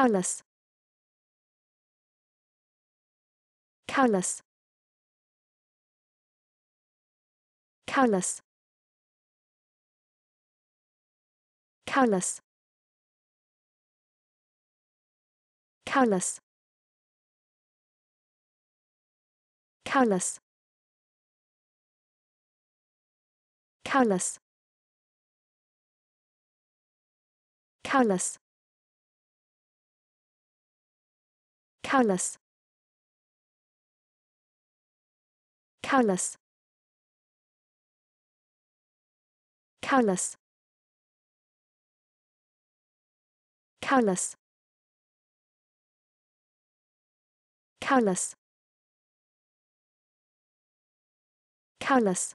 Cowless. Cowless. Cowless. Cowless. Cowless. Cowless. Cowless. Cowless. Cowless. Cowless. Cowless. Cowless. callous